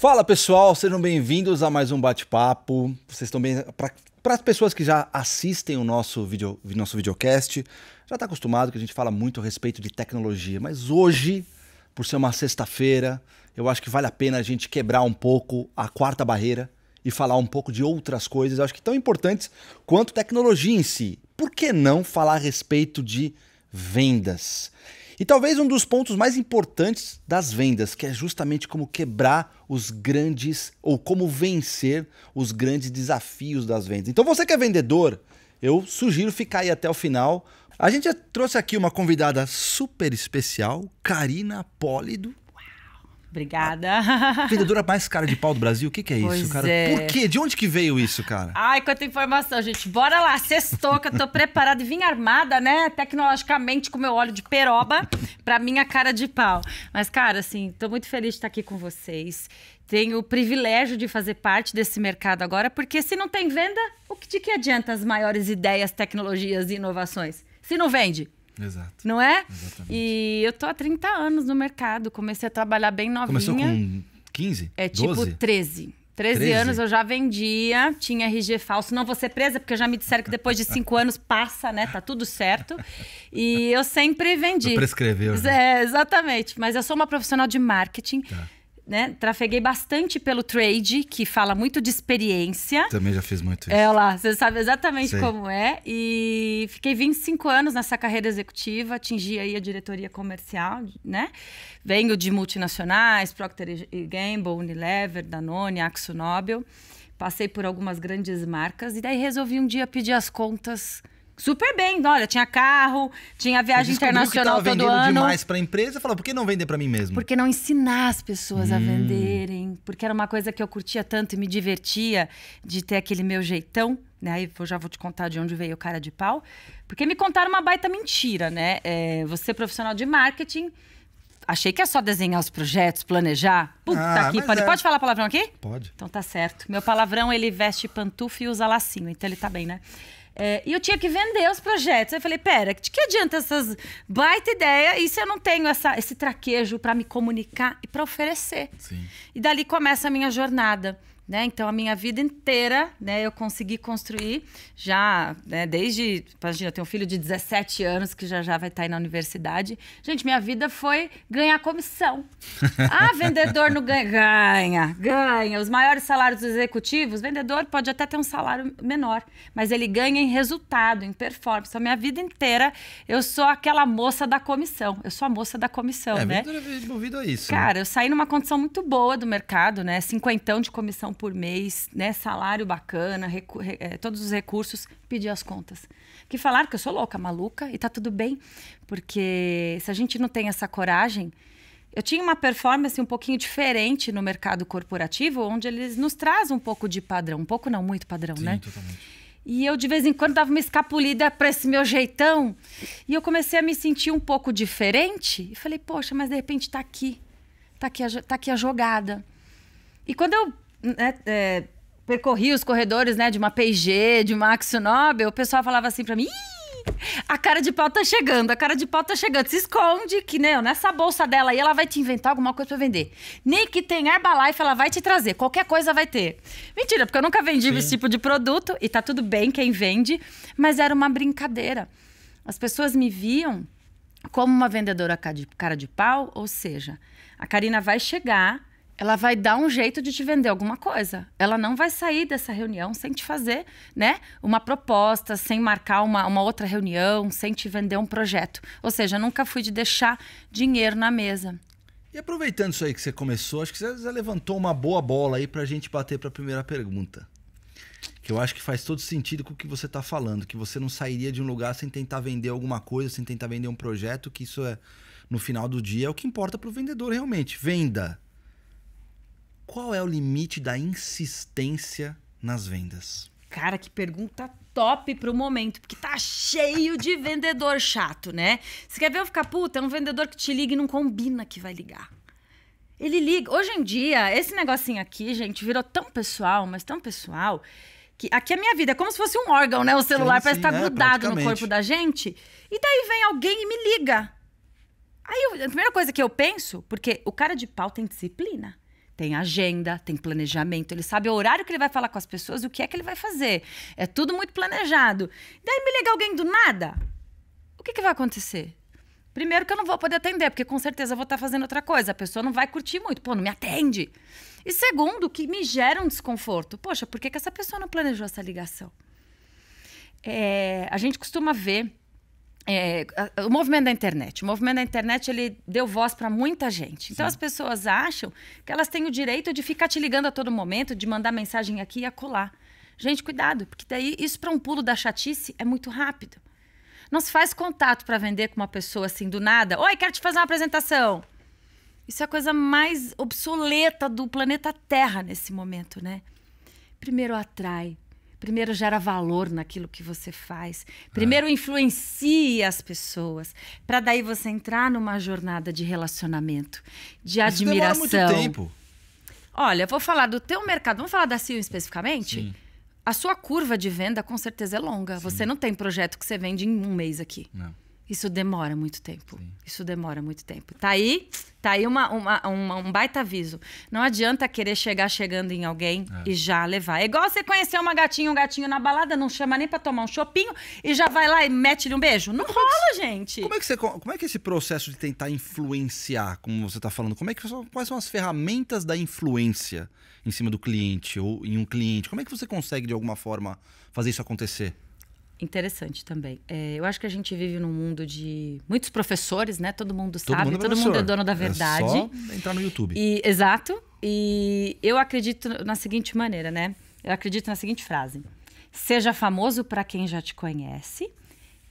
Fala pessoal, sejam bem-vindos a mais um bate-papo. Vocês estão bem. Para as pessoas que já assistem o nosso, video, nosso videocast, já está acostumado que a gente fala muito a respeito de tecnologia, mas hoje, por ser uma sexta-feira, eu acho que vale a pena a gente quebrar um pouco a quarta barreira e falar um pouco de outras coisas, eu acho que tão importantes quanto tecnologia em si. Por que não falar a respeito de vendas? E talvez um dos pontos mais importantes das vendas, que é justamente como quebrar os grandes ou como vencer os grandes desafios das vendas. Então, você que é vendedor, eu sugiro ficar aí até o final. A gente já trouxe aqui uma convidada super especial, Karina Pólido, Obrigada. A vendedora mais cara de pau do Brasil, o que, que é pois isso, cara? É. Por quê? De onde que veio isso, cara? Ai, quanta informação, gente. Bora lá, sextou, que eu tô preparada e vim armada, né? Tecnologicamente, com meu óleo de peroba, pra minha cara de pau. Mas, cara, assim, tô muito feliz de estar aqui com vocês. Tenho o privilégio de fazer parte desse mercado agora, porque se não tem venda, o que, de que adianta as maiores ideias, tecnologias e inovações? Se não vende, Exato. Não é? Exatamente. E eu tô há 30 anos no mercado. Comecei a trabalhar bem novinha. Começou com 15? É 12? tipo 13. 13. 13 anos eu já vendia, tinha RG falso. Não vou ser presa, porque já me disseram que depois de 5 anos passa, né? Tá tudo certo. E eu sempre vendi. Não prescreveu. Né? É, exatamente. Mas eu sou uma profissional de marketing. Tá né, trafeguei bastante pelo trade, que fala muito de experiência. Também já fiz muito é, isso. É, lá, você sabe exatamente Sei. como é. E fiquei 25 anos nessa carreira executiva, atingi aí a diretoria comercial, né? Venho de multinacionais, Procter Gamble, Unilever, Danone, Axo Nobel. Passei por algumas grandes marcas e daí resolvi um dia pedir as contas super bem. Olha, tinha carro, tinha viagem internacional que todo ano. demais para a empresa, falou, por que não vender para mim mesmo? Porque não ensinar as pessoas hum. a venderem, porque era uma coisa que eu curtia tanto e me divertia de ter aquele meu jeitão, né? Aí eu já vou te contar de onde veio o cara de pau, porque me contaram uma baita mentira, né? É, você é profissional de marketing, Achei que é só desenhar os projetos, planejar. Puta ah, que pariu. É. Pode falar palavrão aqui? Pode. Então tá certo. Meu palavrão, ele veste pantufa e usa lacinho, então ele tá bem, né? É, e eu tinha que vender os projetos. Eu falei, pera, de que adianta essas baita ideia e se eu não tenho essa, esse traquejo para me comunicar e para oferecer? Sim. E dali começa a minha jornada. Né? Então, a minha vida inteira, né, eu consegui construir já, né, desde, imagina, eu tenho um filho de 17 anos que já já vai estar tá aí na universidade. Gente, minha vida foi ganhar comissão. ah, vendedor não ganha. Ganha, ganha. Os maiores salários dos executivos, vendedor pode até ter um salário menor, mas ele ganha em resultado, em performance. a então, minha vida inteira, eu sou aquela moça da comissão. Eu sou a moça da comissão, é, né? É, envolvido a isso. Né? Cara, né? eu saí numa condição muito boa do mercado, né? Cinquentão de comissão por mês, né, salário bacana, eh, todos os recursos, pedir as contas. Que falaram que eu sou louca, maluca, e tá tudo bem. Porque se a gente não tem essa coragem, eu tinha uma performance um pouquinho diferente no mercado corporativo, onde eles nos trazem um pouco de padrão. Um pouco não, muito padrão, Sim, né? Totalmente. E eu, de vez em quando, dava uma escapulida para esse meu jeitão. E eu comecei a me sentir um pouco diferente. E falei, poxa, mas de repente tá aqui. Tá aqui a, tá aqui a jogada. E quando eu né, é, os corredores, né, de uma P&G, de uma Axo Nobel, o pessoal falava assim para mim, a cara de pau tá chegando, a cara de pau tá chegando. Se esconde que, né, nessa bolsa dela aí, ela vai te inventar alguma coisa para vender. Nem que tenha Herbalife, ela vai te trazer. Qualquer coisa vai ter. Mentira, porque eu nunca vendi Sim. esse tipo de produto e tá tudo bem quem vende, mas era uma brincadeira. As pessoas me viam como uma vendedora cara de pau, ou seja, a Karina vai chegar ela vai dar um jeito de te vender alguma coisa. Ela não vai sair dessa reunião sem te fazer, né? Uma proposta, sem marcar uma, uma outra reunião, sem te vender um projeto. Ou seja, nunca fui de deixar dinheiro na mesa. E aproveitando isso aí que você começou, acho que você já levantou uma boa bola aí para a gente bater para a primeira pergunta. Que eu acho que faz todo sentido com o que você está falando, que você não sairia de um lugar sem tentar vender alguma coisa, sem tentar vender um projeto, que isso é, no final do dia, é o que importa para o vendedor realmente. Venda qual é o limite da insistência nas vendas? Cara, que pergunta top pro momento, porque tá cheio de vendedor chato, né? Você quer ver eu ficar puta? É um vendedor que te liga e não combina que vai ligar. Ele liga. Hoje em dia, esse negocinho aqui, gente, virou tão pessoal, mas tão pessoal, que aqui é a minha vida é como se fosse um órgão, né? O celular sim, parece estar tá é, grudado no corpo da gente. E daí vem alguém e me liga. Aí a primeira coisa que eu penso, porque o cara de pau tem disciplina tem agenda, tem planejamento, ele sabe o horário que ele vai falar com as pessoas, o que é que ele vai fazer. É tudo muito planejado. Daí me liga alguém do nada, o que, que vai acontecer? Primeiro que eu não vou poder atender, porque com certeza eu vou estar fazendo outra coisa. A pessoa não vai curtir muito. Pô, não me atende. E segundo, que me gera um desconforto. Poxa, por que, que essa pessoa não planejou essa ligação? É, a gente costuma ver é, o movimento da internet. O movimento da internet ele deu voz para muita gente. Então Sim. as pessoas acham que elas têm o direito de ficar te ligando a todo momento, de mandar mensagem aqui e acolá. Gente, cuidado, porque daí isso para um pulo da chatice é muito rápido. Não se faz contato para vender com uma pessoa assim do nada. Oi, quero te fazer uma apresentação. Isso é a coisa mais obsoleta do planeta Terra nesse momento, né? Primeiro atrai, Primeiro gera valor naquilo que você faz. Primeiro é. influencie as pessoas, para daí você entrar numa jornada de relacionamento, de Isso admiração. Demora muito tempo. Olha, vou falar do teu mercado, vamos falar da CIO especificamente? Sim. A sua curva de venda com certeza é longa. Sim. Você não tem projeto que você vende em um mês aqui. Não. Isso demora muito tempo. Sim. Isso demora muito tempo. Tá aí, tá aí uma, uma, uma, um baita aviso. Não adianta querer chegar chegando em alguém é. e já levar. É igual você conhecer uma gatinha, um gatinho na balada, não chama nem para tomar um chopinho e já vai lá e mete-lhe um beijo. Não como é rola, que, gente. Como é que você, como é que esse processo de tentar influenciar, como você tá falando, como é que quais são as ferramentas da influência em cima do cliente ou em um cliente? Como é que você consegue de alguma forma fazer isso acontecer? Interessante também. É, eu acho que a gente vive num mundo de muitos professores, né? Todo mundo todo sabe, mundo é todo mundo é dono da é verdade. É só entrar no YouTube. E, exato. E eu acredito na seguinte maneira, né? Eu acredito na seguinte frase: seja famoso para quem já te conhece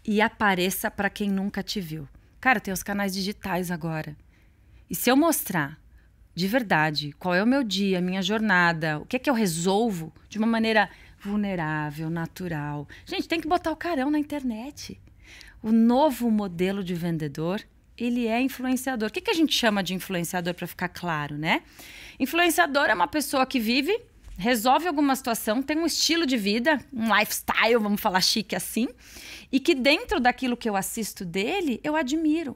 e apareça para quem nunca te viu. Cara, tem os canais digitais agora. E se eu mostrar de verdade qual é o meu dia, a minha jornada, o que é que eu resolvo de uma maneira vulnerável, natural. Gente, tem que botar o carão na internet. O novo modelo de vendedor, ele é influenciador. O que, que a gente chama de influenciador para ficar claro, né? Influenciador é uma pessoa que vive, resolve alguma situação, tem um estilo de vida, um lifestyle, vamos falar chique assim, e que dentro daquilo que eu assisto dele, eu admiro.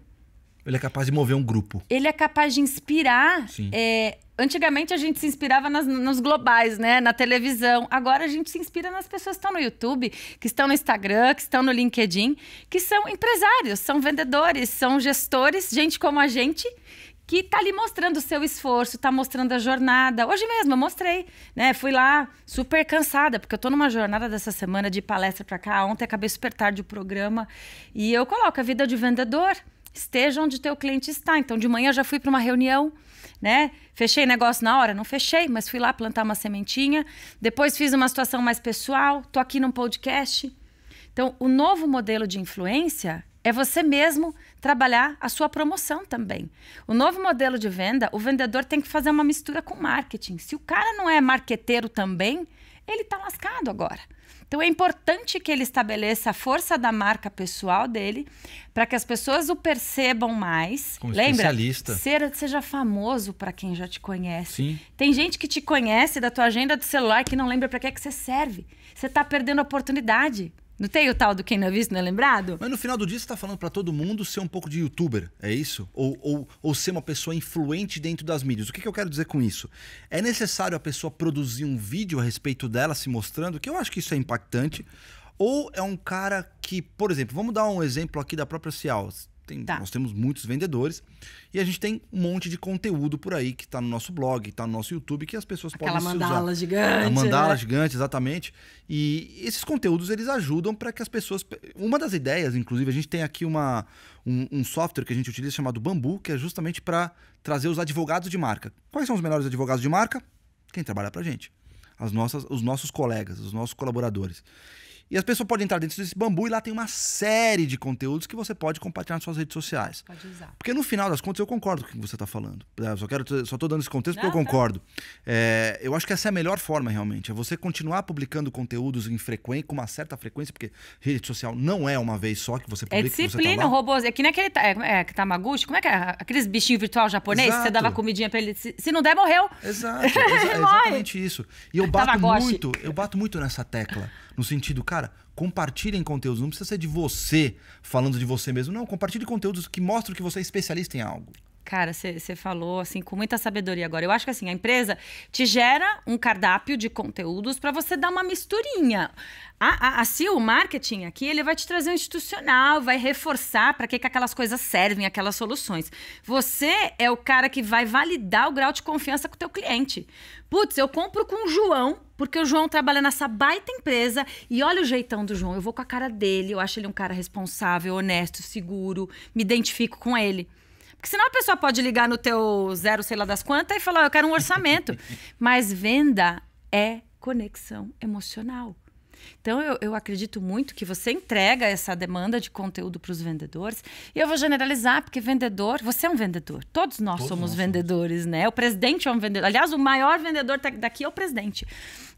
Ele é capaz de mover um grupo. Ele é capaz de inspirar é, Antigamente a gente se inspirava nas, nos globais, né? Na televisão. Agora a gente se inspira nas pessoas que estão no YouTube, que estão no Instagram, que estão no LinkedIn, que são empresários, são vendedores, são gestores, gente como a gente, que está ali mostrando o seu esforço, está mostrando a jornada. Hoje mesmo eu mostrei, né? Fui lá super cansada, porque eu estou numa jornada dessa semana de palestra para cá. Ontem acabei super tarde o programa e eu coloco a vida é de vendedor, esteja onde teu cliente está. Então de manhã eu já fui para uma reunião né? Fechei negócio na hora? Não fechei, mas fui lá plantar uma sementinha. Depois fiz uma situação mais pessoal, tô aqui num podcast. Então, o novo modelo de influência é você mesmo trabalhar a sua promoção também. O novo modelo de venda, o vendedor tem que fazer uma mistura com marketing. Se o cara não é marqueteiro também, ele tá lascado agora. Então é importante que ele estabeleça a força da marca pessoal dele para que as pessoas o percebam mais. Como Lembra? especialista. Ser, seja famoso para quem já te conhece. Sim. Tem gente que te conhece da tua agenda do celular que não lembra para que é que você serve. Você está perdendo a oportunidade. Não tem o tal do quem não é visto, não é lembrado? Mas no final do dia você tá falando para todo mundo ser um pouco de youtuber, é isso? Ou, ou, ou ser uma pessoa influente dentro das mídias. O que, que eu quero dizer com isso? É necessário a pessoa produzir um vídeo a respeito dela se mostrando, que eu acho que isso é impactante. Ou é um cara que, por exemplo, vamos dar um exemplo aqui da própria Cial. Tem, tá. Nós temos muitos vendedores e a gente tem um monte de conteúdo por aí que está no nosso blog, está no nosso YouTube, que as pessoas Aquela podem mandala se mandala gigante. A mandala né? gigante, exatamente. E esses conteúdos eles ajudam para que as pessoas. Uma das ideias, inclusive, a gente tem aqui uma, um, um software que a gente utiliza chamado Bambu, que é justamente para trazer os advogados de marca. Quais são os melhores advogados de marca? Quem trabalha para a gente. As nossas, os nossos colegas, os nossos colaboradores. E as pessoas podem entrar dentro desse bambu e lá tem uma série de conteúdos que você pode compartilhar nas suas redes sociais. Pode usar. Porque no final das contas eu concordo com o que você está falando. Eu só quero, só dando esse contexto Não, porque eu concordo. É, eu acho que essa é a melhor forma realmente. É você continuar publicando conteúdos em frequência, com uma certa frequência, porque rede social não é uma vez só que você é publica. É disciplina, tá robôs. É que nem aquele é, é, Tamaguchi, como é que é? Aqueles bichinhos virtual japonês Exato. que você dava comidinha pra ele. Se, se não der, morreu. Exato. Exa exatamente isso. E eu bato Tamagoshi. muito, eu bato muito nessa tecla. No sentido, cara Cara, compartilhem conteúdos. Não precisa ser de você falando de você mesmo. Não, compartilhe conteúdos que mostram que você é especialista em algo. Cara, você falou assim com muita sabedoria agora. Eu acho que assim, a empresa te gera um cardápio de conteúdos para você dar uma misturinha. A, a, o marketing aqui, ele vai te trazer um institucional, vai reforçar para que, que aquelas coisas servem, aquelas soluções. Você é o cara que vai validar o grau de confiança com o teu cliente. Putz, eu compro com o João, porque o João trabalha nessa baita empresa e olha o jeitão do João. Eu vou com a cara dele, eu acho ele um cara responsável, honesto, seguro, me identifico com ele. Porque senão a pessoa pode ligar no teu zero, sei lá das quantas, e falar, eu quero um orçamento. Mas venda é conexão emocional. Então, eu, eu acredito muito que você entrega essa demanda de conteúdo para os vendedores. E eu vou generalizar, porque vendedor, você é um vendedor. Todos nós Todos somos nós vendedores, somos. né? O presidente é um vendedor. Aliás, o maior vendedor tá, daqui é o presidente,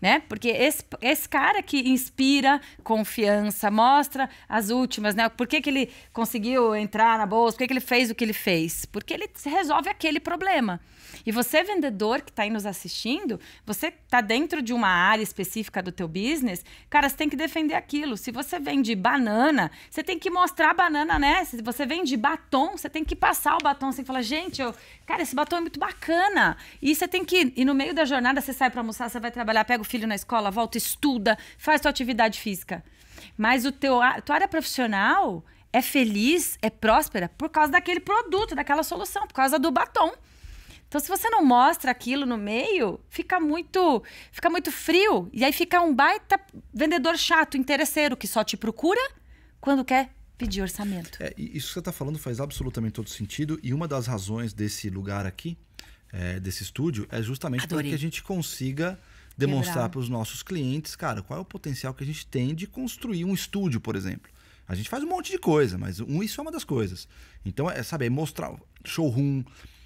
né? Porque esse, esse cara que inspira confiança, mostra as últimas, né? Por que, que ele conseguiu entrar na bolsa? Por que, que ele fez o que ele fez? Porque ele resolve aquele problema. E você, vendedor que está aí nos assistindo, você está dentro de uma área específica do teu business, cara, você tem que defender aquilo. Se você vende banana, você tem que mostrar a banana, né? Se você vende batom, você tem que passar o batom. Você tem falar, gente, eu, cara, esse batom é muito bacana. E você tem que. E no meio da jornada, você sai para almoçar, você vai trabalhar, pega o filho na escola, volta, estuda, faz sua atividade física. Mas o teu, a tua área profissional é feliz, é próspera por causa daquele produto, daquela solução, por causa do batom. Então, se você não mostra aquilo no meio, fica muito, fica muito frio. E aí fica um baita vendedor chato, interesseiro, que só te procura quando quer pedir orçamento. É, isso que você está falando faz absolutamente todo sentido. E uma das razões desse lugar aqui, é, desse estúdio, é justamente para que a gente consiga demonstrar para os nossos clientes, cara, qual é o potencial que a gente tem de construir um estúdio, por exemplo. A gente faz um monte de coisa, mas um, isso é uma das coisas. Então, é, sabe, é mostrar showroom,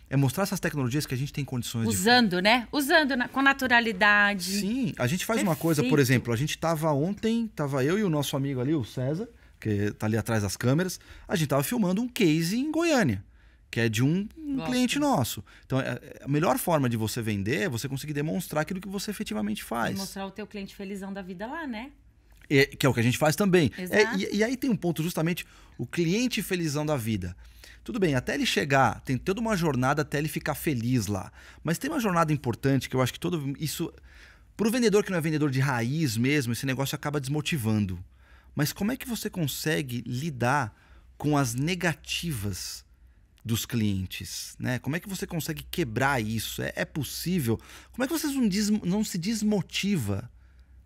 é mostrar essas tecnologias que a gente tem condições usando, de... né? Usando na... com naturalidade. Sim, a gente faz Perfeito. uma coisa, por exemplo, a gente estava ontem, estava eu e o nosso amigo ali, o César, que está ali atrás das câmeras, a gente estava filmando um case em Goiânia, que é de um, um cliente nosso. Então, é, é, a melhor forma de você vender é você conseguir demonstrar aquilo que você efetivamente faz. E mostrar o teu cliente felizão da vida lá, né? É, que é o que a gente faz também. É, e, e aí tem um ponto justamente o cliente felizão da vida. Tudo bem, até ele chegar, tem toda uma jornada até ele ficar feliz lá. Mas tem uma jornada importante que eu acho que todo isso para o vendedor que não é vendedor de raiz mesmo, esse negócio acaba desmotivando. Mas como é que você consegue lidar com as negativas dos clientes? Né? Como é que você consegue quebrar isso? É, é possível? Como é que vocês não, des, não se desmotiva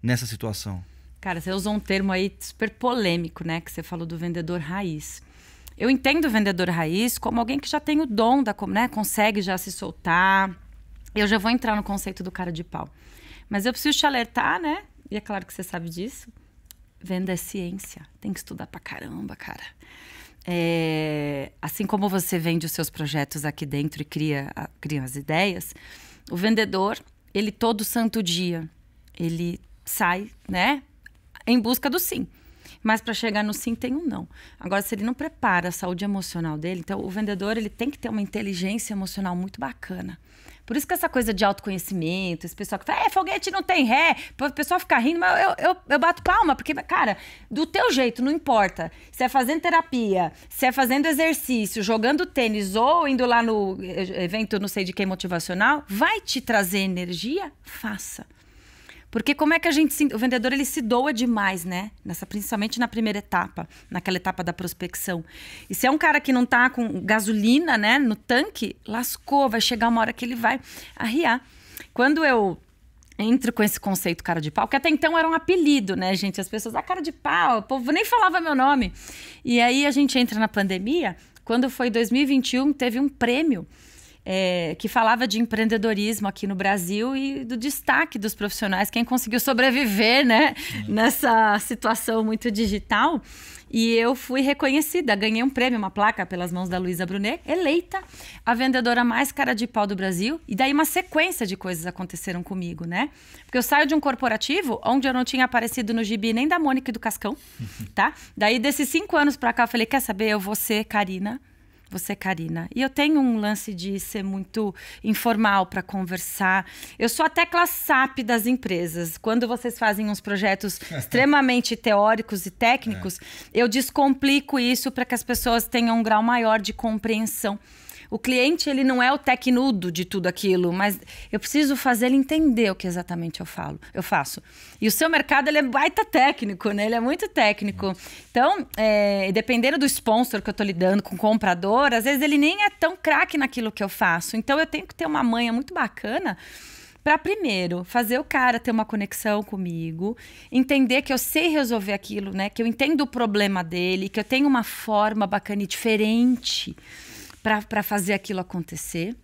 nessa situação? Cara, você usou um termo aí super polêmico, né? Que você falou do vendedor raiz. Eu entendo o vendedor raiz como alguém que já tem o dom da, né, consegue já se soltar. Eu já vou entrar no conceito do cara de pau. Mas eu preciso te alertar, né? E é claro que você sabe disso. Venda é ciência. Tem que estudar pra caramba, cara. É, assim como você vende os seus projetos aqui dentro e cria, cria as ideias, o vendedor, ele todo santo dia, ele sai, né, em busca do sim. Mas para chegar no sim tem um não. Agora, se ele não prepara a saúde emocional dele, então o vendedor ele tem que ter uma inteligência emocional muito bacana. Por isso que essa coisa de autoconhecimento, esse pessoal que fala, é, foguete não tem ré, o pessoal fica rindo, mas eu, eu, eu bato palma, porque, cara, do teu jeito, não importa. Se é fazendo terapia, se é fazendo exercício, jogando tênis ou indo lá no eh, evento, não sei de quem, motivacional, vai te trazer energia? Faça. Porque como é que a gente se, o vendedor ele se doa demais, né? Nessa principalmente na primeira etapa, naquela etapa da prospecção. E se é um cara que não tá com gasolina, né, no tanque, lascou, vai chegar uma hora que ele vai arriar. Quando eu entro com esse conceito cara de pau, que até então era um apelido, né, gente? As pessoas, ah, cara de pau, o povo nem falava meu nome. E aí a gente entra na pandemia, quando foi 2021, teve um prêmio é, que falava de empreendedorismo aqui no Brasil e do destaque dos profissionais, quem conseguiu sobreviver né, nessa situação muito digital. E eu fui reconhecida, ganhei um prêmio, uma placa pelas mãos da Luísa Brunet, eleita a vendedora mais cara de pau do Brasil. E daí uma sequência de coisas aconteceram comigo, né? Porque eu saio de um corporativo onde eu não tinha aparecido no gibi nem da Mônica e do Cascão, tá? Daí desses cinco anos pra cá eu falei, quer saber, eu vou ser Karina você, é Karina. E eu tenho um lance de ser muito informal para conversar. Eu sou a tecla SAP das empresas. Quando vocês fazem uns projetos extremamente teóricos e técnicos, é. eu descomplico isso para que as pessoas tenham um grau maior de compreensão. O cliente, ele não é o tecnudo de tudo aquilo, mas eu preciso fazer ele entender o que exatamente eu falo, eu faço. E o seu mercado, ele é baita técnico, né? Ele é muito técnico. Então, é, dependendo do sponsor que eu tô lidando com o comprador, às vezes ele nem é tão craque naquilo que eu faço. Então, eu tenho que ter uma manha muito bacana para primeiro fazer o cara ter uma conexão comigo, entender que eu sei resolver aquilo, né? Que eu entendo o problema dele, que eu tenho uma forma bacana e diferente para fazer aquilo acontecer.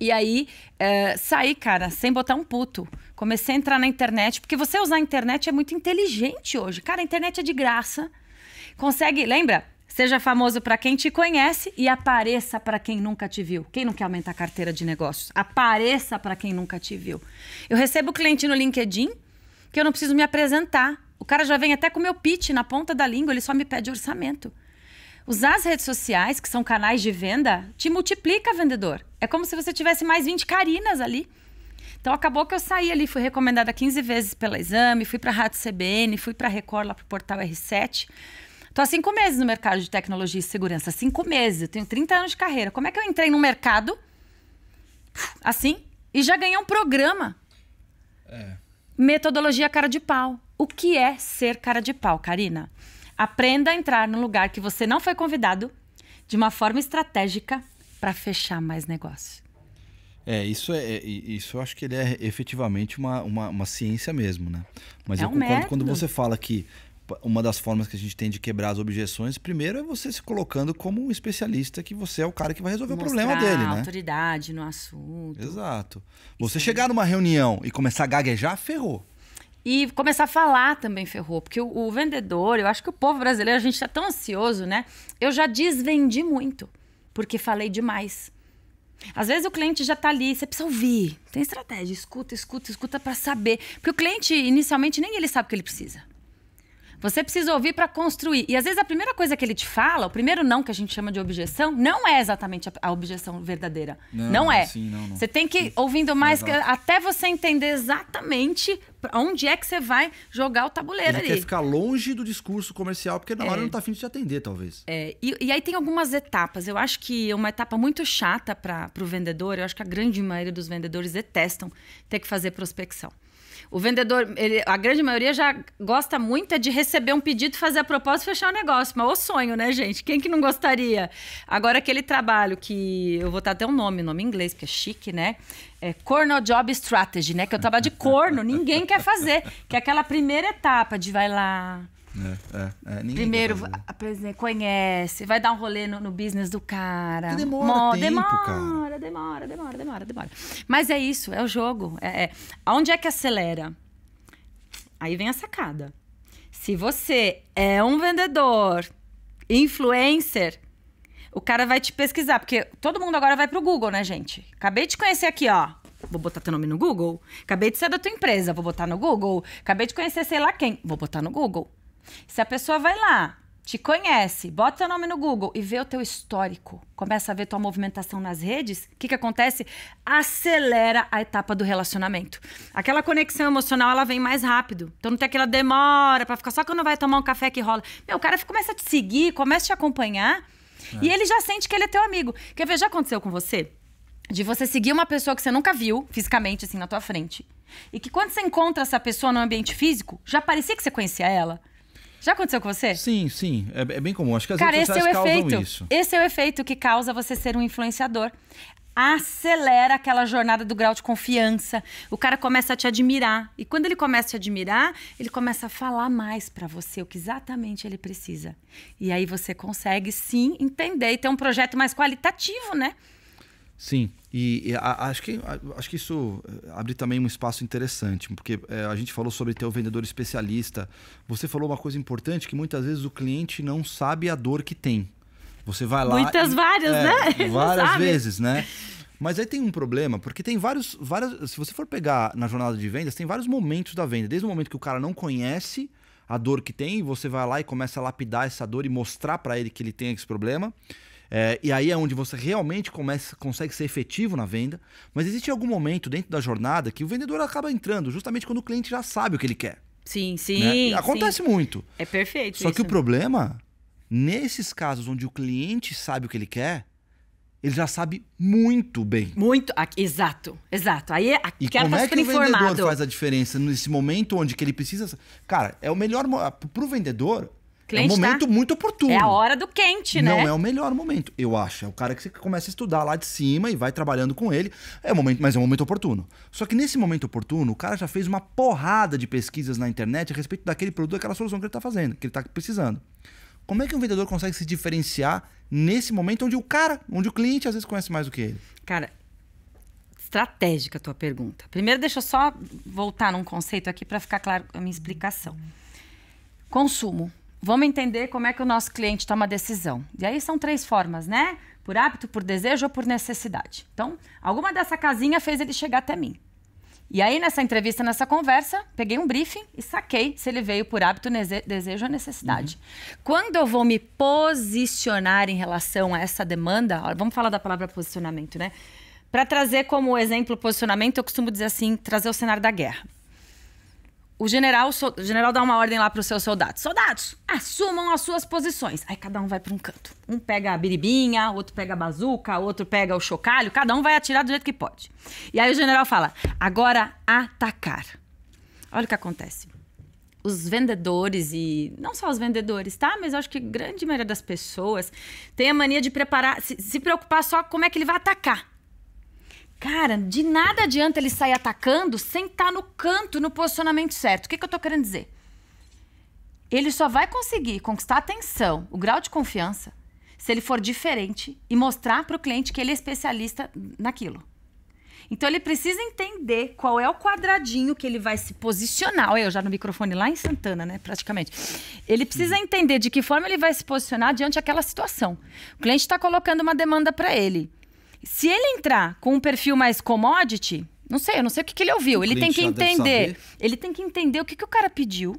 E aí, é, saí, cara, sem botar um puto. Comecei a entrar na internet, porque você usar a internet é muito inteligente hoje. Cara, a internet é de graça. Consegue, lembra? Seja famoso para quem te conhece e apareça para quem nunca te viu. Quem não quer aumentar a carteira de negócios? Apareça para quem nunca te viu. Eu recebo cliente no LinkedIn que eu não preciso me apresentar. O cara já vem até com meu pitch na ponta da língua, ele só me pede orçamento. Usar as redes sociais, que são canais de venda, te multiplica vendedor. É como se você tivesse mais 20 carinas ali. Então acabou que eu saí ali, fui recomendada 15 vezes pela Exame, fui para a Rádio CBN, fui para a Record, lá para o portal R7. Estou há cinco meses no mercado de tecnologia e segurança. Cinco meses, eu tenho 30 anos de carreira. Como é que eu entrei no mercado assim e já ganhei um programa? É. Metodologia cara de pau. O que é ser cara de pau, Karina? Aprenda a entrar no lugar que você não foi convidado de uma forma estratégica para fechar mais negócio. É, isso é, é isso eu acho que ele é efetivamente uma, uma, uma ciência mesmo, né? Mas é eu um concordo método. quando você fala que uma das formas que a gente tem de quebrar as objeções, primeiro é você se colocando como um especialista, que você é o cara que vai resolver Mostrar o problema dele, né? autoridade no assunto. Exato. Você Sim. chegar numa reunião e começar a gaguejar, ferrou. E começar a falar também ferrou, porque o, o vendedor, eu acho que o povo brasileiro, a gente está tão ansioso, né? Eu já desvendi muito, porque falei demais. Às vezes o cliente já está ali, você precisa ouvir. Tem estratégia, escuta, escuta, escuta para saber. Porque o cliente, inicialmente, nem ele sabe o que ele precisa. Você precisa ouvir para construir. E às vezes a primeira coisa que ele te fala, o primeiro não que a gente chama de objeção, não é exatamente a, objeção verdadeira. Não, não é. Sim, não, não. Você tem que ir ouvindo mais que, até você entender exatamente onde é que você vai jogar o tabuleiro ele ali. Quer ficar longe do discurso comercial, porque na é. hora não tá afim de te atender, talvez. É. E, e, aí tem algumas etapas. Eu acho que é uma etapa muito chata para o vendedor, eu acho que a grande maioria dos vendedores detestam ter que fazer prospecção. O vendedor, ele, a grande maioria já gosta muito é de receber um pedido, fazer a proposta e fechar o negócio. Mas o sonho, né, gente? Quem que não gostaria? Agora, aquele trabalho que eu vou dar até um nome, nome em inglês, porque é chique, né? É Corno Job Strategy, né? Que é o trabalho de corno, ninguém quer fazer. Que é aquela primeira etapa de vai lá é, é, é. Primeiro, conhece, vai dar um rolê no, no business do cara. Que demora, Mo tempo, demora, cara. demora, demora, demora, demora. Mas é isso, é o jogo. É, é. Onde é que acelera? Aí vem a sacada. Se você é um vendedor, influencer, o cara vai te pesquisar, porque todo mundo agora vai pro Google, né, gente? Acabei de conhecer aqui, ó. Vou botar teu nome no Google. Acabei de ser da tua empresa, vou botar no Google. Acabei de conhecer sei lá quem, vou botar no Google. Se a pessoa vai lá, te conhece, bota seu nome no Google e vê o teu histórico, começa a ver tua movimentação nas redes, o que, que acontece? Acelera a etapa do relacionamento. Aquela conexão emocional, ela vem mais rápido. Então não tem aquela demora para ficar só quando vai tomar um café que rola. Meu, o cara começa a te seguir, começa a te acompanhar é. e ele já sente que ele é teu amigo. Quer ver, já aconteceu com você? De você seguir uma pessoa que você nunca viu fisicamente, assim, na tua frente. E que quando você encontra essa pessoa no ambiente físico, já parecia que você conhecia ela. Já aconteceu com você? Sim, sim. É, é bem comum. Acho que as Cara, redes sociais esse é o causam efeito. isso. Esse é o efeito que causa você ser um influenciador. Acelera aquela jornada do grau de confiança. O cara começa a te admirar. E quando ele começa a te admirar, ele começa a falar mais para você o que exatamente ele precisa. E aí você consegue sim entender e ter um projeto mais qualitativo, né? Sim, e, e a, acho, que, a, acho que isso eh, abre também um espaço interessante, porque é, a gente falou sobre ter o vendedor especialista. Você falou uma coisa importante que muitas vezes o cliente não sabe a dor que tem. Você vai lá. Muitas, e, várias, é, né? Várias vezes, né? Mas aí tem um problema, porque tem vários, várias. Se você for pegar na jornada de vendas, tem vários momentos da venda. Desde o momento que o cara não conhece a dor que tem, você vai lá e começa a lapidar essa dor e mostrar para ele que ele tem esse problema. É, e aí é onde você realmente começa, consegue ser efetivo na venda, mas existe algum momento dentro da jornada que o vendedor acaba entrando, justamente quando o cliente já sabe o que ele quer. Sim, né? sim. Né? Acontece sim. muito. É perfeito. Só isso. que o problema, nesses casos onde o cliente sabe o que ele quer, ele já sabe muito bem. Muito, exato, exato. Aí é a, e como tá é que o vendedor faz a diferença nesse momento onde que ele precisa? Cara, é o melhor para o vendedor é um tá momento tá... muito oportuno. É a hora do quente, né? Não é o melhor momento, eu acho. É o cara que você começa a estudar lá de cima e vai trabalhando com ele. É um momento, mas é um momento oportuno. Só que nesse momento oportuno, o cara já fez uma porrada de pesquisas na internet a respeito daquele produto, daquela solução que ele está fazendo, que ele está precisando. Como é que um vendedor consegue se diferenciar nesse momento onde o cara, onde o cliente às vezes conhece mais do que ele? Cara, estratégica a tua pergunta. Primeiro, deixa eu só voltar num conceito aqui para ficar claro a minha explicação. Consumo. Vamos entender como é que o nosso cliente toma decisão. E aí são três formas, né? Por hábito, por desejo ou por necessidade. Então, alguma dessa casinha fez ele chegar até mim. E aí, nessa entrevista, nessa conversa, peguei um briefing e saquei se ele veio por hábito, desejo ou necessidade. Uhum. Quando eu vou me posicionar em relação a essa demanda, vamos falar da palavra posicionamento, né? Para trazer como exemplo posicionamento, eu costumo dizer assim, trazer o cenário da guerra o general, o general dá uma ordem lá para os seus soldados. Soldados, assumam as suas posições. Aí cada um vai para um canto. Um pega a biribinha, outro pega a bazuca, outro pega o chocalho. Cada um vai atirar do jeito que pode. E aí o general fala, agora atacar. Olha o que acontece. Os vendedores e... Não só os vendedores, tá? Mas acho que grande maioria das pessoas tem a mania de preparar... Se, se preocupar só como é que ele vai atacar. Cara, de nada adianta ele sair atacando sem estar tá no canto, no posicionamento certo. O que, que eu estou querendo dizer? Ele só vai conseguir conquistar atenção, o grau de confiança, se ele for diferente e mostrar para o cliente que ele é especialista naquilo. Então ele precisa entender qual é o quadradinho que ele vai se posicionar. Olha, eu já no microfone lá em Santana, né? Praticamente. Ele precisa entender de que forma ele vai se posicionar diante daquela situação. O cliente está colocando uma demanda para ele. Se ele entrar com um perfil mais commodity, não sei, eu não sei o que, que ele ouviu. O ele tem que entender. Ele tem que entender o que, que o cara pediu.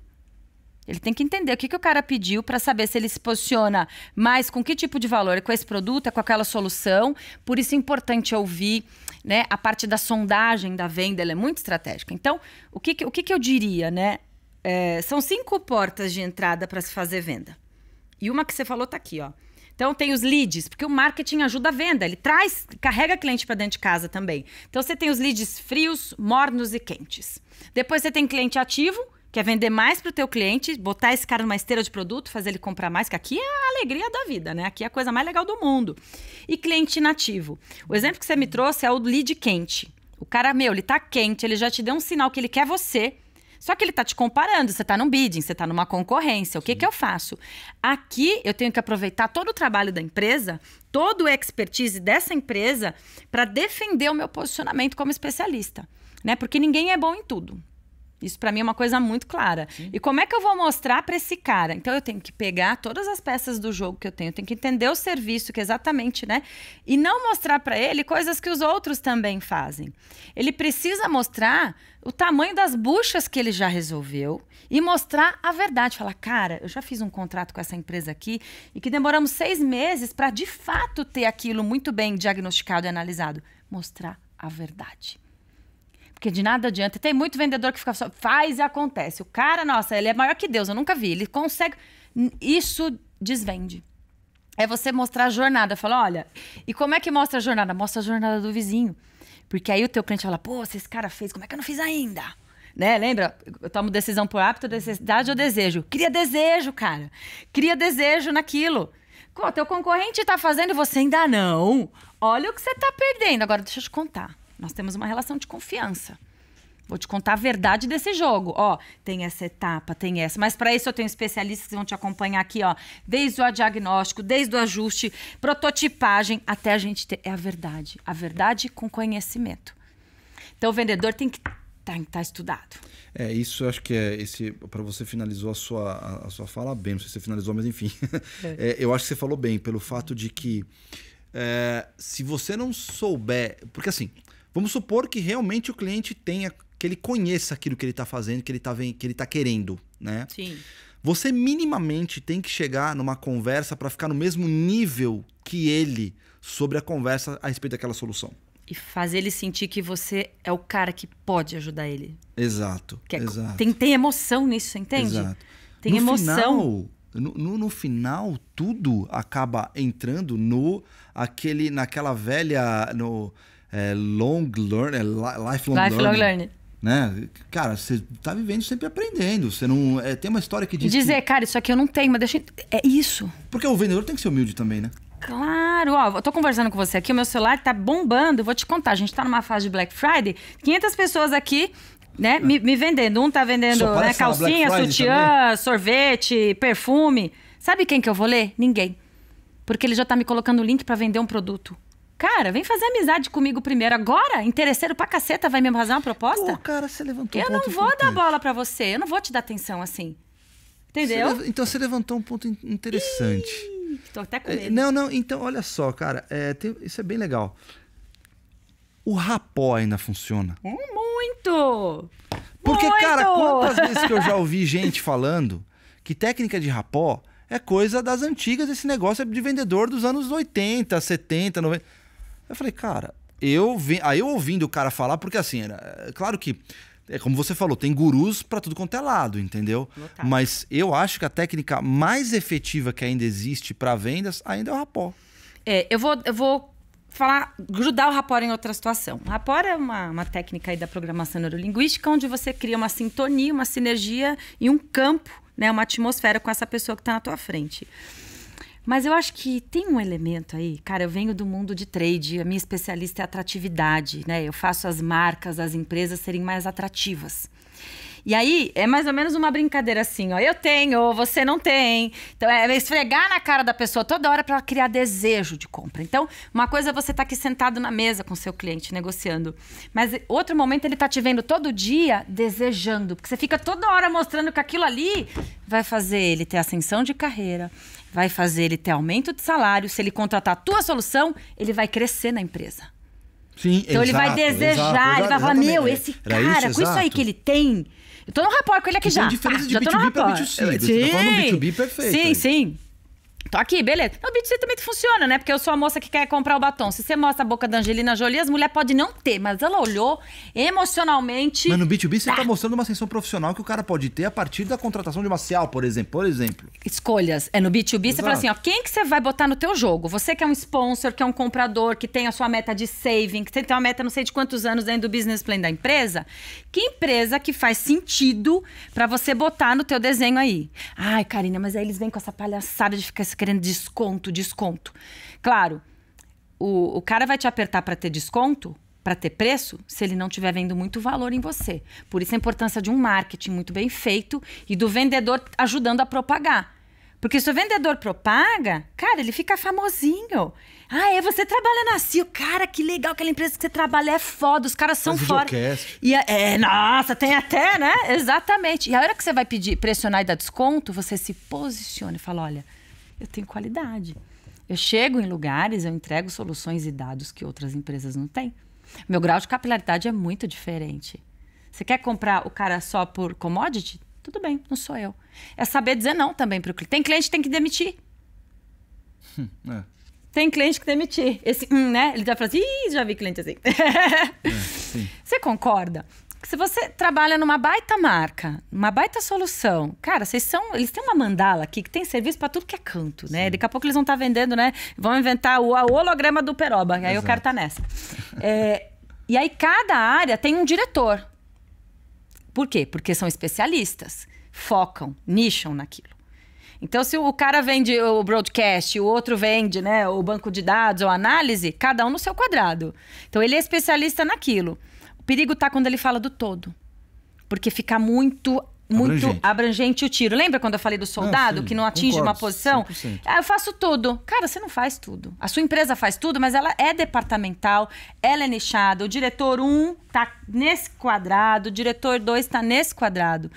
Ele tem que entender o que, que o cara pediu para saber se ele se posiciona mais com que tipo de valor, com esse produto, é com aquela solução. Por isso é importante ouvir né, a parte da sondagem da venda, ela é muito estratégica. Então, o que, que o que, que eu diria, né? É, são cinco portas de entrada para se fazer venda. E uma que você falou está aqui, ó. Então tem os leads, porque o marketing ajuda a venda, ele traz, carrega cliente para dentro de casa também. Então você tem os leads frios, mornos e quentes. Depois você tem cliente ativo, que é vender mais para o teu cliente, botar esse cara numa esteira de produto, fazer ele comprar mais, que aqui é a alegria da vida, né? Aqui é a coisa mais legal do mundo. E cliente inativo. O exemplo que você me trouxe é o lead quente. O cara meu, ele tá quente, ele já te deu um sinal que ele quer você só que ele está te comparando, você está num bidding, você está numa concorrência. O que, Sim. que eu faço? Aqui eu tenho que aproveitar todo o trabalho da empresa, todo o expertise dessa empresa para defender o meu posicionamento como especialista. Né? Porque ninguém é bom em tudo. Isso para mim é uma coisa muito clara. Sim. E como é que eu vou mostrar para esse cara? Então eu tenho que pegar todas as peças do jogo que eu tenho, eu tenho que entender o serviço que é exatamente, né? E não mostrar para ele coisas que os outros também fazem. Ele precisa mostrar o tamanho das buchas que ele já resolveu e mostrar a verdade. Falar, cara, eu já fiz um contrato com essa empresa aqui e que demoramos seis meses para de fato ter aquilo muito bem diagnosticado e analisado. Mostrar a verdade. Porque de nada adianta. Tem muito vendedor que fica só. Faz e acontece. O cara, nossa, ele é maior que Deus, eu nunca vi. Ele consegue. Isso desvende. É você mostrar a jornada. Fala, olha. E como é que mostra a jornada? Mostra a jornada do vizinho. Porque aí o teu cliente fala, pô, se esse cara fez, como é que eu não fiz ainda? Né? Lembra? Eu tomo decisão por hábito, necessidade ou desejo. Cria desejo, cara. Cria desejo naquilo. O teu concorrente está fazendo e você ainda não. Olha o que você está perdendo. Agora, deixa eu te contar. Nós temos uma relação de confiança. Vou te contar a verdade desse jogo. Ó, tem essa etapa, tem essa. Mas para isso eu tenho especialistas que vão te acompanhar aqui, ó. Desde o diagnóstico, desde o ajuste, prototipagem, até a gente ter. É a verdade. A verdade com conhecimento. Então o vendedor tem que estar tá, tá estudado. É, isso acho que é esse. Para você finalizou a sua, a, sua fala bem, não sei se você finalizou, mas enfim. É. É, eu acho que você falou bem, pelo fato de que. É, se você não souber. Porque assim, Vamos supor que realmente o cliente tenha, que ele conheça aquilo que ele está fazendo, que ele está que ele tá querendo, né? Sim. Você minimamente tem que chegar numa conversa para ficar no mesmo nível que ele sobre a conversa a respeito daquela solução. E fazer ele sentir que você é o cara que pode ajudar ele. Exato. É, exato. Tem, tem emoção nisso, entende? Exato. Tem no emoção. Final, no, no, no, final, tudo acaba entrando no aquele, naquela velha. No, é, long learn, é, lifelong, lifelong learning. Né? Cara, você tá vivendo sempre aprendendo. Você não. É, tem uma história que diz. Dizer, que... cara, isso aqui eu não tenho, mas deixa. É isso. Porque o vendedor tem que ser humilde também, né? Claro, ó, eu tô conversando com você aqui, o meu celular tá bombando, eu vou te contar, a gente tá numa fase de Black Friday, 500 pessoas aqui, né, é. me, me, vendendo, um tá vendendo né, calcinha, sutiã, também. sorvete, perfume. Sabe quem que eu vou ler? Ninguém. Porque ele já tá me colocando o link para vender um produto. Cara, vem fazer amizade comigo primeiro. Agora, interesseiro pra caceta, vai me fazer uma proposta? Pô, cara, você levantou eu um Eu não vou dar bola pra você. Eu não vou te dar atenção assim. Entendeu? Você, então, você levantou um ponto interessante. Ih, tô até com é, medo. É, não, não. Então, olha só, cara. É, tem, isso é bem legal. O rapó ainda funciona. Hum, muito! Porque, muito! cara, quantas vezes que eu já ouvi gente falando que técnica de rapó é coisa das antigas, esse negócio é de vendedor dos anos 80, 70, 90. Eu falei, cara, eu aí eu ouvindo o cara falar, porque assim, era, é claro que é como você falou, tem gurus para tudo quanto é lado, entendeu? Mas eu acho que a técnica mais efetiva que ainda existe para vendas ainda é o rapó. É, eu vou, eu vou falar, grudar o rapor em outra situação. rapor é uma, uma técnica aí da programação neurolinguística, onde você cria uma sintonia, uma sinergia e um campo, né, uma atmosfera com essa pessoa que está na tua frente. Mas eu acho que tem um elemento aí, cara, eu venho do mundo de trade, a minha especialista é atratividade, né? Eu faço as marcas, as empresas serem mais atrativas. E aí é mais ou menos uma brincadeira assim, ó, eu tenho, você não tem. Então é esfregar na cara da pessoa toda hora para criar desejo de compra. Então, uma coisa é você estar tá aqui sentado na mesa com seu cliente negociando, mas outro momento ele tá te vendo todo dia desejando, porque você fica toda hora mostrando que aquilo ali vai fazer ele ter ascensão de carreira, vai fazer ele ter aumento de salário. Se ele contratar a tua solução, ele vai crescer na empresa. Sim, então exato, ele vai desejar, exato, ele vai falar, meu, esse cara, isso, com exato. isso aí que ele tem, eu tô no rapport com ele aqui que já. Tem diferença de B2B para B2C. Sim. Você tá falando B2B perfeito. Sim, aí. sim. Tô aqui, beleza. No o B2C também funciona, né? Porque eu sou a moça que quer comprar o batom. Se você mostra a boca da Angelina Jolie, as mulheres podem não ter, mas ela olhou emocionalmente. Mas no B2B você tá. Ah. mostrando uma ascensão profissional que o cara pode ter a partir da contratação de uma cia por exemplo. Por exemplo. Escolhas. É no B2B, você fala assim, ó, quem que você vai botar no teu jogo? Você que é um sponsor, que é um comprador, que tem a sua meta de saving, que tem uma meta não sei de quantos anos dentro do business plan da empresa. Que empresa que faz sentido para você botar no teu desenho aí? Ai, Karina, mas aí eles vêm com essa palhaçada de ficar querendo desconto, desconto. Claro, o, o cara vai te apertar para ter desconto, para ter preço, se ele não estiver vendo muito valor em você. Por isso a importância de um marketing muito bem feito e do vendedor ajudando a propagar. Porque se o vendedor propaga, cara, ele fica famosinho. Ah, é, você trabalha na CIO. Cara, que legal, aquela empresa que você trabalha é foda, os caras são foda E a, é, nossa, tem até, né? Exatamente. E a hora que você vai pedir, pressionar e dar desconto, você se posiciona e fala: olha, eu tenho qualidade. Eu chego em lugares, eu entrego soluções e dados que outras empresas não têm. Meu grau de capilaridade é muito diferente. Você quer comprar o cara só por commodity? Tudo bem, não sou eu. É saber dizer não também para o cliente. Tem cliente que tem que demitir. Hum, é. Tem cliente que demitir. Esse, hum, né? Ele já fala assim, Ih, já vi cliente assim. É, Você concorda? se você trabalha numa baita marca, uma baita solução, cara, vocês são. Eles têm uma mandala aqui que tem serviço para tudo que é canto, né? Sim. Daqui a pouco eles vão estar tá vendendo, né? Vão inventar o, o holograma do Peroba. Aí o eu quero estar tá nessa. É, e aí cada área tem um diretor. Por quê? Porque são especialistas, focam, nicham naquilo. Então, se o cara vende o broadcast, o outro vende né, o banco de dados ou análise, cada um no seu quadrado. Então, ele é especialista naquilo perigo tá quando ele fala do todo. Porque fica muito muito abrangente. abrangente. o tiro. Lembra quando eu falei do soldado que não atinge Concordo, uma posição? Ah, eu faço tudo. Cara, você não faz tudo. A sua empresa faz tudo, mas ela é departamental, ela é nichada. O diretor 1 um tá nesse quadrado, o diretor 2 tá nesse quadrado.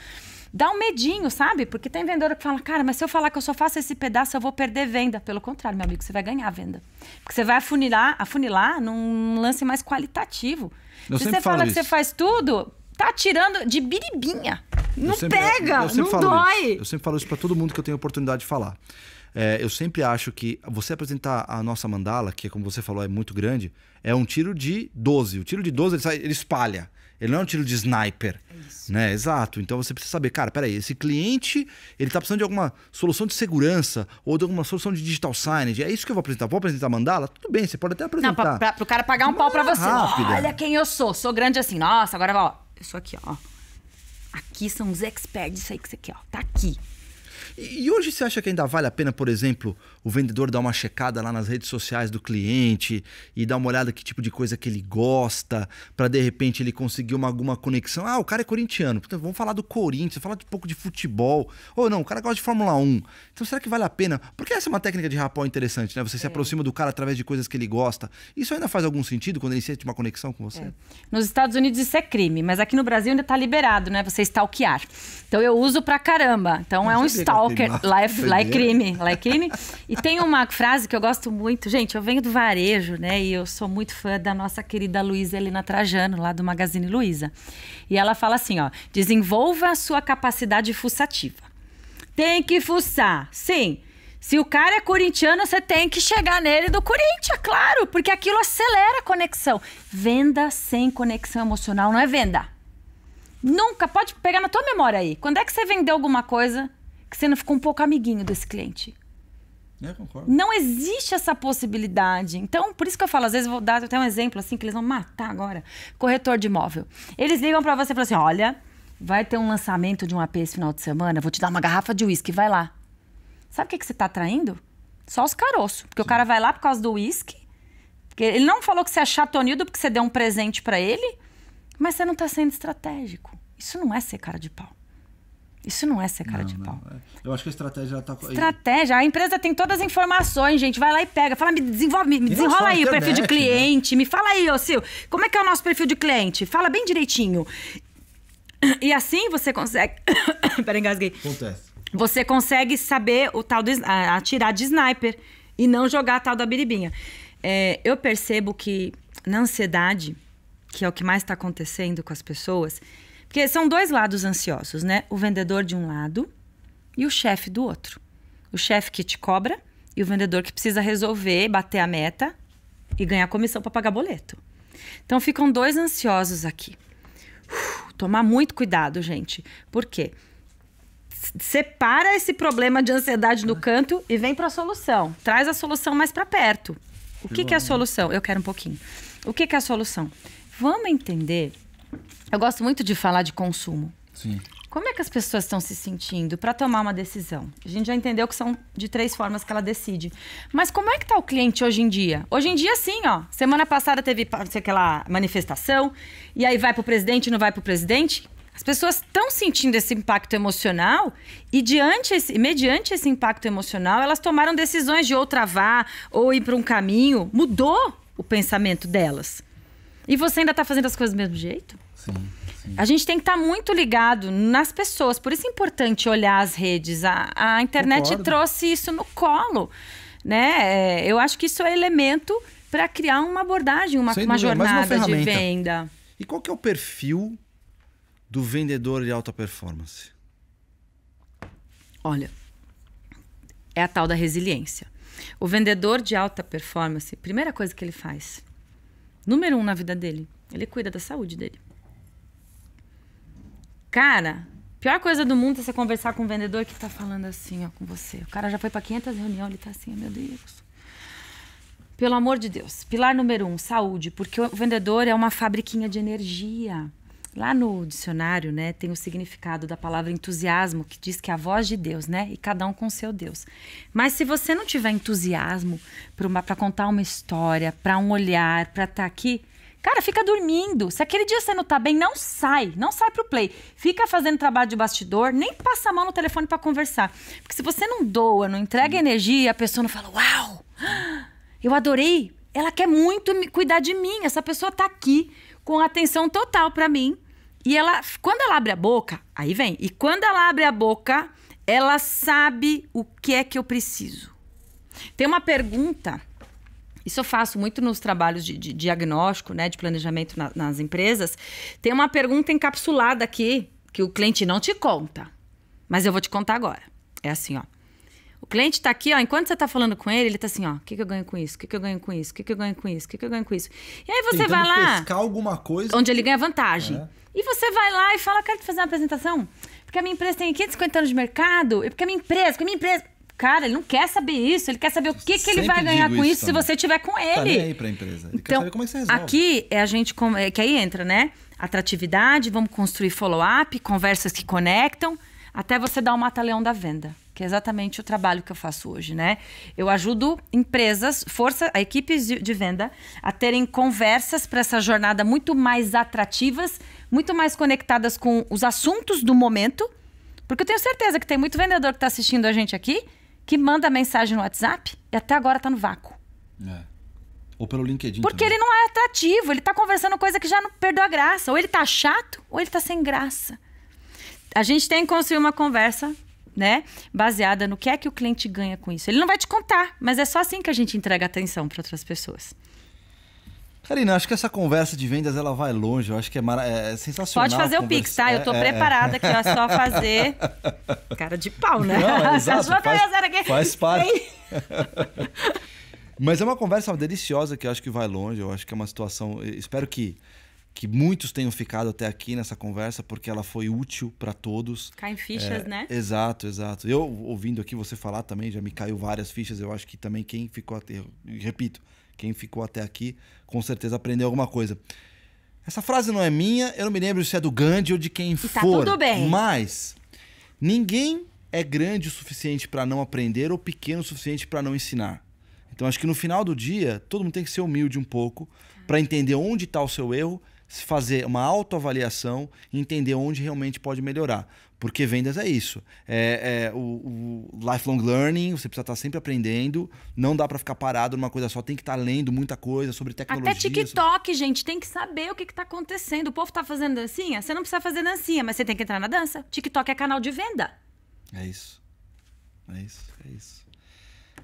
Dá um medinho, sabe? Porque tem vendedor que fala, cara, mas se eu falar que eu só faço esse pedaço, eu vou perder venda. Pelo contrário, meu amigo, você vai ganhar venda. Porque você vai afunilar, afunilar num lance mais qualitativo. Eu Se você fala que você faz tudo, tá tirando de biribinha. não sempre, pega, eu, não dói. Isso. Eu sempre falo isso para todo mundo que eu tenho oportunidade de falar. É, eu sempre acho que você apresentar a nossa mandala, que é como você falou é muito grande, é um tiro de 12. O tiro de 12 ele, sai, ele espalha. Ele não é um tiro de sniper. É né? Exato. Então você precisa saber, cara, peraí, esse cliente ele está precisando de alguma solução de segurança ou de alguma solução de digital signage. É isso que eu vou apresentar. Vou apresentar mandala? Tudo bem, você pode até apresentar. Não, o cara pagar um pau para você. Rápido. Olha quem eu sou, sou grande assim. Nossa, agora ó, eu sou aqui, ó. Aqui são os experts isso aí que você quer, ó. Tá aqui. E, hoje você acha que ainda vale a pena, por exemplo, o vendedor dar uma checada lá nas redes sociais do cliente e dar uma olhada que tipo de coisa que ele gosta, para de repente ele conseguir uma, alguma conexão? Ah, o cara é corintiano, então, vamos falar do Corinthians, falar um pouco de futebol. Ou não, o cara gosta de Fórmula 1. Então será que vale a pena? Porque essa é uma técnica de rapó interessante, né? Você se é. aproxima do cara através de coisas que ele gosta. Isso ainda faz algum sentido quando ele sente uma conexão com você? É. Nos Estados Unidos isso é crime, mas aqui no Brasil ainda tá liberado, né? Você stalkear. Então eu uso pra caramba. Então não é, é um stalk Walker, lá é, crime, Like crime. E tem uma frase que eu gosto muito, gente, eu venho do varejo, né? E eu sou muito fã da nossa querida Luísa Helena Trajano, lá do Magazine Luiza. E ela fala assim, ó: "Desenvolva a sua capacidade fuçativa". Tem que fuçar. Sim. Se o cara é corintiano, você tem que chegar nele do Corinthians, claro, porque aquilo acelera a conexão. Venda sem conexão emocional não é venda. Nunca. Pode pegar na tua memória aí. Quando é que você vendeu alguma coisa que você não ficou um pouco amiguinho desse cliente. É, eu Não existe essa possibilidade. Então, por isso que eu falo, às vezes vou dar até um exemplo assim que eles vão matar agora. Corretor de imóvel. Eles ligam para você e falam assim: "Olha, vai ter um lançamento de um AP esse final de semana, vou te dar uma garrafa de uísque, vai lá". Sabe o que que você tá traindo? Só os caroços, porque Sim. o cara vai lá por causa do uísque. Porque ele não falou que você é chatonildo porque você deu um presente para ele, mas você não tá sendo estratégico. Isso não é ser cara de pau. Isso não é ser cara não, de pau. É. Eu acho que a estratégia está. Estratégia. A empresa tem todas as informações, gente. Vai lá e pega. Fala, me, desenvolve, me, me desenrola aí internet, o perfil de né? cliente. Né? Me fala aí, ô Sil, como é que é o nosso perfil de cliente? Fala bem direitinho. E assim você consegue. Pera, engasguei. Acontece. Você consegue saber o tal do. atirar de sniper e não jogar a tal da biribinha. É, eu percebo que na ansiedade, que é o que mais está acontecendo com as pessoas porque são dois lados ansiosos, né? O vendedor de um lado e o chefe do outro. O chefe que te cobra e o vendedor que precisa resolver, bater a meta e ganhar comissão para pagar boleto. Então ficam dois ansiosos aqui. Uf, tomar muito cuidado, gente. Por quê? Separa esse problema de ansiedade no canto e vem para a solução. Traz a solução mais para perto. O que, que, é a solução? Eu quero um pouquinho. O que, que é a solução? Vamos entender eu gosto muito de falar de consumo. Sim. Como é que as pessoas estão se sentindo para tomar uma decisão? A gente já entendeu que são de três formas que ela decide. Mas como é que está o cliente hoje em dia? Hoje em dia, sim, ó. Semana passada teve sei, aquela manifestação, e aí vai para o presidente, não vai para o presidente. As pessoas estão sentindo esse impacto emocional e diante esse, mediante esse impacto emocional, elas tomaram decisões de ou travar ou ir para um caminho. Mudou o pensamento delas. E você ainda está fazendo as coisas do mesmo jeito? Sim. sim. A gente tem que estar tá muito ligado nas pessoas. Por isso é importante olhar as redes. A, a internet Concordo. trouxe isso no colo. Né? É, eu acho que isso é elemento para criar uma abordagem, uma, é uma jornada uma de venda. E qual que é o perfil do vendedor de alta performance? Olha, é a tal da resiliência. O vendedor de alta performance, primeira coisa que ele faz número um na vida dele. Ele cuida da saúde dele. Cara, pior coisa do mundo é você conversar com um vendedor que tá falando assim, ó, com você. O cara já foi para 500 reuniões, ele tá assim, meu Deus. Pelo amor de Deus. Pilar número um, saúde. Porque o vendedor é uma fabriquinha de energia. Lá no dicionário, né, tem o significado da palavra entusiasmo, que diz que é a voz de Deus, né? E cada um com seu Deus. Mas se você não tiver entusiasmo para contar uma história, para um olhar, para estar tá aqui, Cara, fica dormindo. Se aquele dia você não tá bem, não sai. Não sai pro play. Fica fazendo trabalho de bastidor, nem passa a mão no telefone para conversar. Porque se você não doa, não entrega energia, a pessoa não fala: Uau! Eu adorei! Ela quer muito me cuidar de mim. Essa pessoa tá aqui com atenção total para mim. E ela, quando ela abre a boca, aí vem. E quando ela abre a boca, ela sabe o que é que eu preciso. Tem uma pergunta, isso eu faço muito nos trabalhos de, de diagnóstico, né, de planejamento na, nas empresas. Tem uma pergunta encapsulada aqui que o cliente não te conta, mas eu vou te contar agora. É assim, ó. O cliente está aqui, ó, enquanto você está falando com ele, ele está assim, ó, o que, que eu ganho com isso? O que, que eu ganho com isso? O que, que eu ganho com isso? O que, que eu ganho com isso? E aí você Tentando vai lá. pescar alguma coisa. Onde ele ganha vantagem. É. E você vai lá e fala, quero te fazer uma apresentação. Porque a minha empresa tem 550 anos de mercado. E porque a minha empresa, porque a minha empresa. Cara, ele não quer saber isso, ele quer saber o que, que ele vai ganhar com isso, se você tiver com tá ele. Tá aí pra empresa. Ele então, é Aqui é a gente. É, que aí entra, né? Atratividade, vamos construir follow-up, conversas que conectam até você dar o um mata-leão da venda, que é exatamente o trabalho que eu faço hoje, né? Eu ajudo empresas, força, a equipes de, de venda a terem conversas para essa jornada muito mais atrativas, muito mais conectadas com os assuntos do momento, porque eu tenho certeza que tem muito vendedor que está assistindo a gente aqui que manda mensagem no WhatsApp e até agora está no vácuo. É. Ou pelo LinkedIn. Porque também. ele não é atrativo, ele está conversando coisa que já não perdeu a graça. Ou ele está chato, ou ele está sem graça a gente tem que construir uma conversa, né? Baseada no que é que o cliente ganha com isso. Ele não vai te contar, mas é só assim que a gente entrega atenção para outras pessoas. Karina, acho que essa conversa de vendas ela vai longe. Eu acho que é, é, é sensacional. Pode fazer o Pix, tá? Eu estou é, é, preparada é. que é só fazer. Cara de pau, né? Não, é exato, faz, faz parte. Mas é uma conversa deliciosa que eu acho que vai longe. Eu acho que é uma situação. Espero que que muitos tenham ficado até aqui nessa conversa, porque ela foi útil para todos. Caem fichas, é, né? Exato, exato. Eu, ouvindo aqui você falar também, já me caiu várias fichas. Eu acho que também quem ficou até. Repito, quem ficou até aqui, com certeza aprendeu alguma coisa. Essa frase não é minha, eu não me lembro se é do Gandhi ou de quem e tá for. Tá tudo bem. Mas ninguém é grande o suficiente para não aprender ou pequeno o suficiente para não ensinar. Então acho que no final do dia, todo mundo tem que ser humilde um pouco para entender onde está o seu erro fazer uma autoavaliação e entender onde realmente pode melhorar. Porque vendas é isso. É, é o, o, lifelong learning, você precisa estar sempre aprendendo. Não dá para ficar parado numa coisa só. Tem que estar lendo muita coisa sobre tecnologia. Até TikTok, sobre... gente. Tem que saber o que está acontecendo. O povo está fazendo dancinha? Você não precisa fazer dancinha, mas você tem que entrar na dança. TikTok é canal de venda. É isso. É isso. É isso.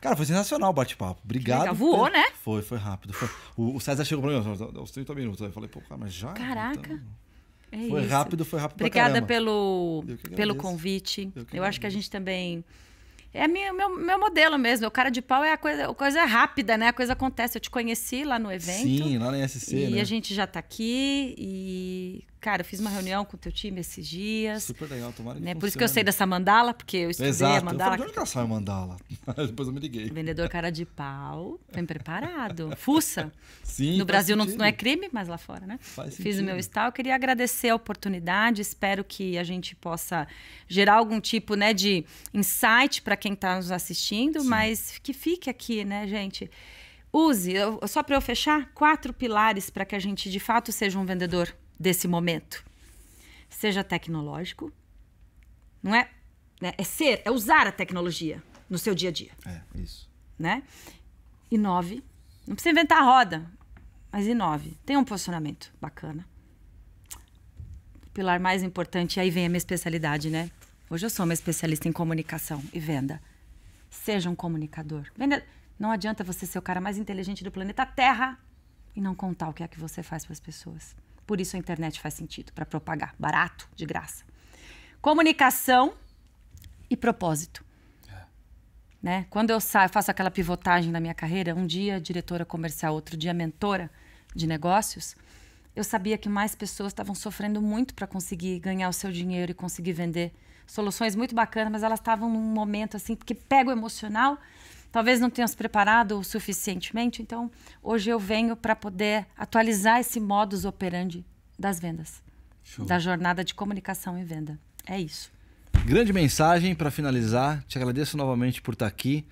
Cara, foi sensacional o bate-papo. Obrigado. Já voou, né? Foi, foi rápido. Foi... O, o, César chegou pra mim, aos 30 minutos. Aí eu falei, pô, cara, mas já. Caraca. Então... É foi isso. rápido, foi rápido Obrigada pelo, pelo convite. Eu, eu acho que a gente também é meu, meu, meu modelo mesmo. O cara de pau é a coisa, a coisa rápida, né? A coisa acontece. Eu te conheci lá no evento. Sim, lá na SC, E né? a gente já tá aqui e... Cara, eu fiz uma reunião com o teu time esses dias. Super legal, tomara que né? Por isso que eu sei dessa mandala, porque eu estudei Exato. a mandala. Exato, onde essa mandala? Depois eu me liguei. Vendedor cara de pau, bem preparado. Fuça. Sim, No Brasil não, não, é crime, mas lá fora, né? Faz fiz sentido. o meu stall. Queria agradecer a oportunidade. Espero que a gente possa gerar algum tipo né, de insight para quem está nos assistindo, Sim. mas que fique aqui, né, gente? Use, eu, só para eu fechar, quatro pilares para que a gente de fato seja um vendedor desse momento. Seja tecnológico, não é? Né, é ser, é usar a tecnologia no seu dia a dia. É, isso. Né? Inove. Não precisa inventar a roda, mas inove. Tem um posicionamento bacana. pilar mais importante, aí vem a minha especialidade, né? Hoje eu sou uma especialista em comunicação e venda. Seja um comunicador. Venda... Não adianta você ser o cara mais inteligente do planeta Terra e não contar o que é que você faz para as pessoas. Por isso a internet faz sentido para propagar, barato, de graça. Comunicação e propósito. É. Né? Quando eu saio, faço aquela pivotagem na minha carreira, um dia diretora comercial, outro dia mentora de negócios, eu sabia que mais pessoas estavam sofrendo muito para conseguir ganhar o seu dinheiro e conseguir vender soluções muito bacanas, mas elas estavam num momento assim que pega o emocional, talvez não tenham se preparado suficientemente. Então, hoje eu venho para poder atualizar esse modus operandi das vendas, Show. da jornada de comunicação e venda. É isso. Grande mensagem para finalizar. Te agradeço novamente por estar tá aqui.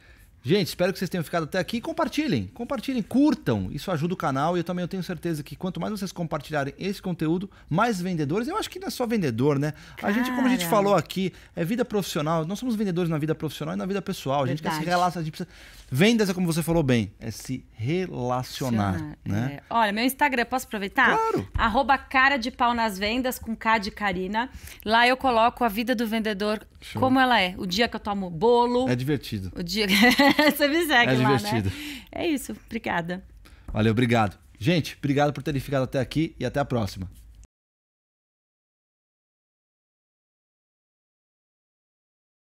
Gente, espero que vocês tenham ficado até aqui. Compartilhem, compartilhem, curtam. Isso ajuda o canal e eu também tenho certeza que quanto mais vocês compartilharem esse conteúdo, mais vendedores. Eu acho que não é só vendedor, né? Cara. A gente, como a gente falou aqui, é vida profissional. Nós somos vendedores na vida profissional e na vida pessoal. A gente Verdade. quer se relacionar. A gente precisa... Vendas é como você falou bem, é se relacionar. né? É. Olha, meu Instagram, posso aproveitar? Claro. Arroba cara de pau nas vendas com K de Karina. Lá eu coloco a vida do vendedor Show. como ela é. O dia que eu tomo bolo. É divertido. O dia Subsegue é divertido. Lá, né? É isso. Obrigada. Valeu, obrigado. Gente, obrigado por terem ficado até aqui e até a próxima.